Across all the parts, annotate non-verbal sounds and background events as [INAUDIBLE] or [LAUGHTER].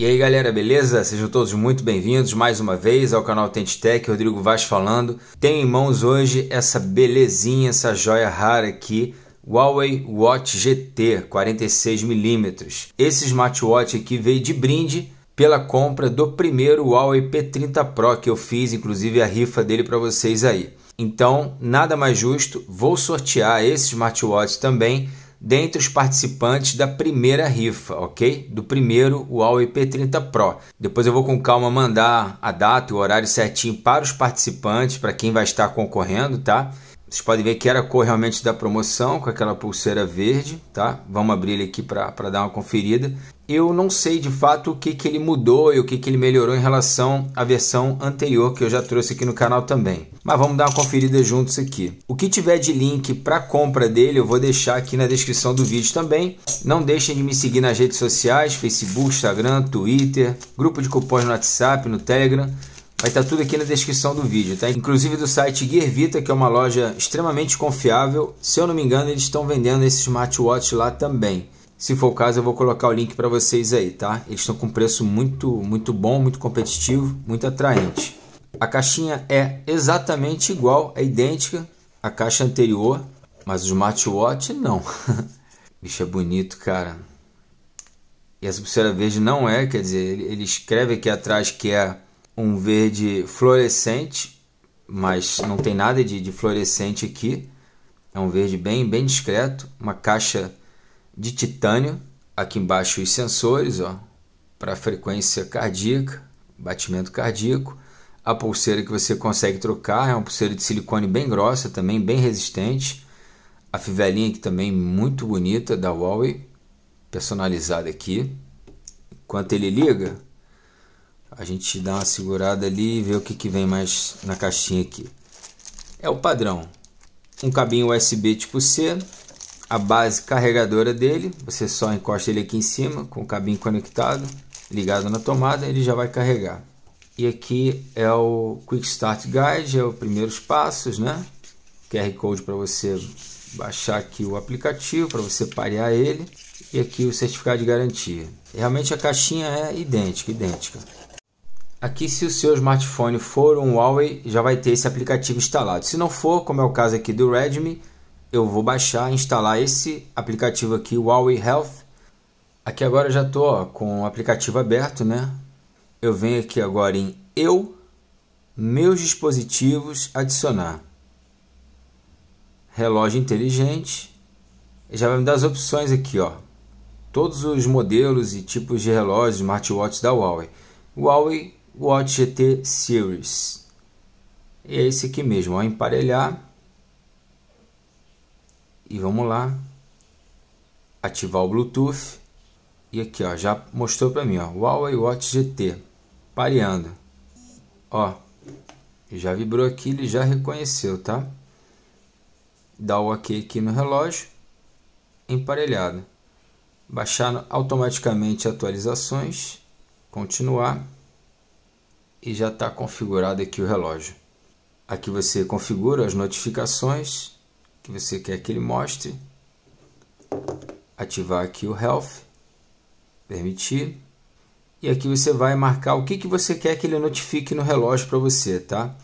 E aí galera, beleza? Sejam todos muito bem-vindos mais uma vez ao canal Tente Tech, Rodrigo Vaz falando. Tenho em mãos hoje essa belezinha, essa joia rara aqui, Huawei Watch GT 46mm. Esse smartwatch aqui veio de brinde pela compra do primeiro Huawei P30 Pro que eu fiz, inclusive a rifa dele para vocês aí. Então, nada mais justo, vou sortear esse smartwatch também dentre os participantes da primeira rifa, ok? Do primeiro Huawei P30 Pro. Depois eu vou com calma mandar a data e o horário certinho para os participantes, para quem vai estar concorrendo, tá? Vocês podem ver que era a cor realmente da promoção, com aquela pulseira verde, tá? Vamos abrir ele aqui para dar uma conferida. Eu não sei de fato o que, que ele mudou e o que, que ele melhorou em relação à versão anterior que eu já trouxe aqui no canal também. Mas vamos dar uma conferida juntos aqui. O que tiver de link para compra dele eu vou deixar aqui na descrição do vídeo também. Não deixem de me seguir nas redes sociais, Facebook, Instagram, Twitter, grupo de cupons no WhatsApp, no Telegram. Vai estar tá tudo aqui na descrição do vídeo, tá? Inclusive do site Gear Vita, que é uma loja extremamente confiável. Se eu não me engano, eles estão vendendo esse smartwatch lá também. Se for o caso, eu vou colocar o link para vocês aí, tá? Eles estão com preço muito, muito bom, muito competitivo, muito atraente. A caixinha é exatamente igual, é idêntica à caixa anterior, mas o smartwatch não. [LAUGHS] Bicho é bonito, cara. E essa pulseira verde não é, quer dizer, ele, ele escreve aqui atrás que é um verde fluorescente, mas não tem nada de, de fluorescente aqui. É um verde bem, bem discreto, uma caixa de titânio. Aqui embaixo os sensores, ó, para frequência cardíaca, batimento cardíaco. A pulseira que você consegue trocar é uma pulseira de silicone bem grossa, também bem resistente. A fivelinha aqui também muito bonita da Huawei, personalizada aqui. Enquanto ele liga, a gente dá uma segurada ali e vê o que, que vem mais na caixinha aqui. É o padrão. Um cabinho USB tipo C, a base carregadora dele, você só encosta ele aqui em cima com o cabinho conectado, ligado na tomada, ele já vai carregar. E aqui é o Quick Start Guide, é os primeiros passos, né? QR Code para você baixar aqui o aplicativo, para você parear ele. E aqui o certificado de garantia. Realmente a caixinha é idêntica, idêntica. Aqui, se o seu smartphone for um Huawei, já vai ter esse aplicativo instalado. Se não for, como é o caso aqui do Redmi, eu vou baixar e instalar esse aplicativo aqui, Huawei Health. Aqui agora eu já estou com o aplicativo aberto, né? Eu venho aqui agora em Eu, Meus Dispositivos, Adicionar. Relógio inteligente. Já vai me dar as opções aqui, ó. Todos os modelos e tipos de relógios, smartwatch da Huawei. Huawei Watch GT Series. É esse aqui mesmo, ó, emparelhar. E vamos lá. Ativar o Bluetooth. E aqui, ó, já mostrou para mim, ó, Huawei Watch GT. Pareando. Ó, já vibrou aqui, ele já reconheceu, tá? Dá o OK aqui no relógio. Emparelhado. Baixar automaticamente atualizações. Continuar e já está configurado aqui o relógio. Aqui você configura as notificações que você quer que ele mostre. Ativar aqui o Health, permitir. E aqui você vai marcar o que, que você quer que ele notifique no relógio para você, tá?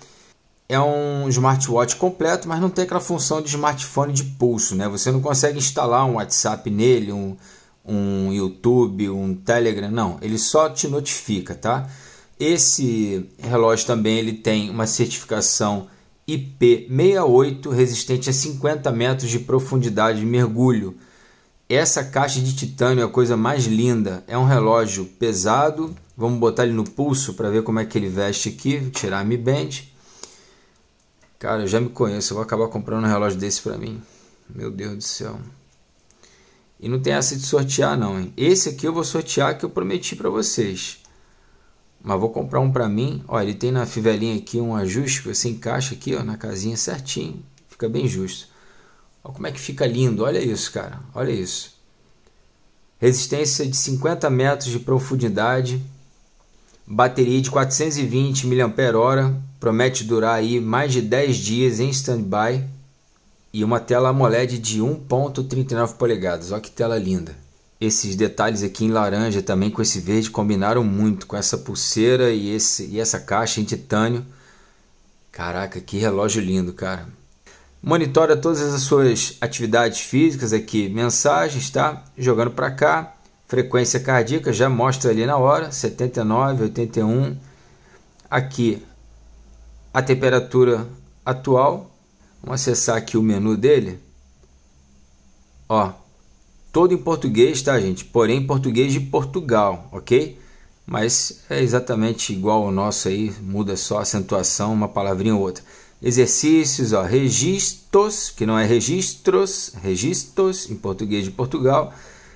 É um smartwatch completo, mas não tem aquela função de smartphone de pulso, né? Você não consegue instalar um WhatsApp nele, um, um YouTube, um Telegram, não. Ele só te notifica, tá? Esse relógio também ele tem uma certificação IP68 resistente a 50 metros de profundidade de mergulho. Essa caixa de titânio é a coisa mais linda. É um relógio pesado. Vamos botar ele no pulso para ver como é que ele veste aqui. Vou tirar a Mi Band. Cara, eu já me conheço. Eu vou acabar comprando um relógio desse para mim. Meu Deus do céu. E não tem essa de sortear não, hein? Esse aqui eu vou sortear que eu prometi para vocês. Mas vou comprar um para mim. Ó, ele tem na fivelinha aqui um ajuste que você encaixa aqui, ó, na casinha certinho. Fica bem justo. Ó, como é que fica lindo. Olha isso, cara. Olha isso. Resistência de 50 metros de profundidade. Bateria de 420 mAh. Promete durar aí mais de 10 dias em standby. E uma tela AMOLED de 1.39 polegadas. Olha que tela linda esses detalhes aqui em laranja também com esse verde combinaram muito com essa pulseira e, esse, e essa caixa em titânio. Caraca, que relógio lindo, cara. Monitora todas as suas atividades físicas aqui, mensagens, tá? Jogando para cá, frequência cardíaca já mostra ali na hora, 79, 81. Aqui a temperatura atual. Vamos acessar aqui o menu dele. Ó, todo em português, tá, gente? Porém, português de Portugal, ok? Mas é exatamente igual ao nosso aí, muda só a acentuação, uma palavrinha ou outra. Exercícios, ó, registros, que não é registros, registros em português de Portugal,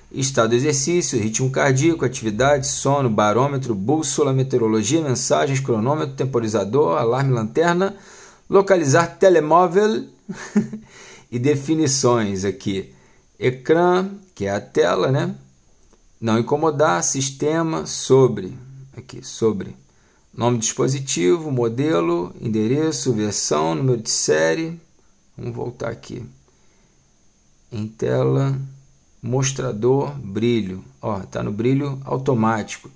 estado do exercício, ritmo cardíaco, atividade, sono, barômetro, bússola, meteorologia, mensagens, cronômetro, temporizador, alarme, lanterna, localizar telemóvel [LAUGHS] e definições aqui. Ecrã, que é a tela, né? Não incomodar, sistema, sobre, aqui, sobre. Nome do dispositivo, modelo, endereço, versão, número de série. Vamos voltar aqui. Em tela, mostrador, brilho. Ó, tá no brilho automático.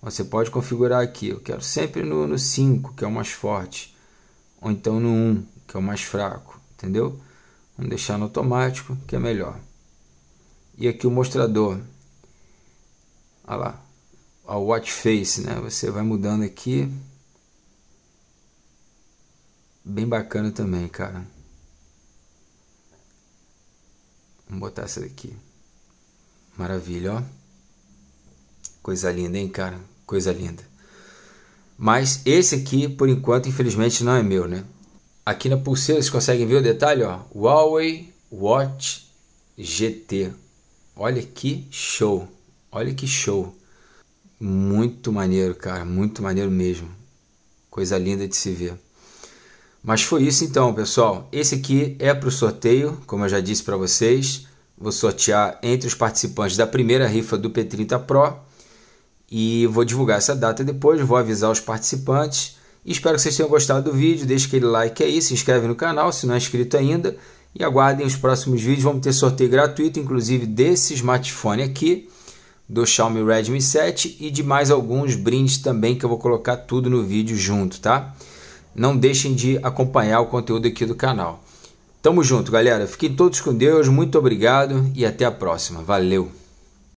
Você pode configurar aqui. Eu quero sempre no, no 5, que é o mais forte. Ou então no 1, que é o mais fraco. Entendeu? Vamos deixar no automático, que é melhor e aqui o mostrador. Olha lá, a watch face, né? Você vai mudando aqui. Bem bacana também, cara. Vamos botar essa daqui. Maravilha, ó. Coisa linda, hein, cara? Coisa linda. Mas esse aqui, por enquanto, infelizmente não é meu, né? Aqui na pulseira vocês conseguem ver o detalhe, ó. Huawei Watch GT. Olha que show! Olha que show! Muito maneiro, cara, muito maneiro mesmo. Coisa linda de se ver. Mas foi isso então, pessoal. Esse aqui é para o sorteio, como eu já disse para vocês. Vou sortear entre os participantes da primeira rifa do P30 Pro e vou divulgar essa data depois, vou avisar os participantes. Espero que vocês tenham gostado do vídeo, deixe aquele like aí, se inscreve no canal se não é inscrito ainda e aguardem os próximos vídeos, vamos ter sorteio gratuito, inclusive desse smartphone aqui, do Xiaomi Redmi 7 e de mais alguns brindes também que eu vou colocar tudo no vídeo junto, tá? Não deixem de acompanhar o conteúdo aqui do canal. Tamo junto, galera. Fiquem todos com Deus. Muito obrigado e até a próxima. Valeu.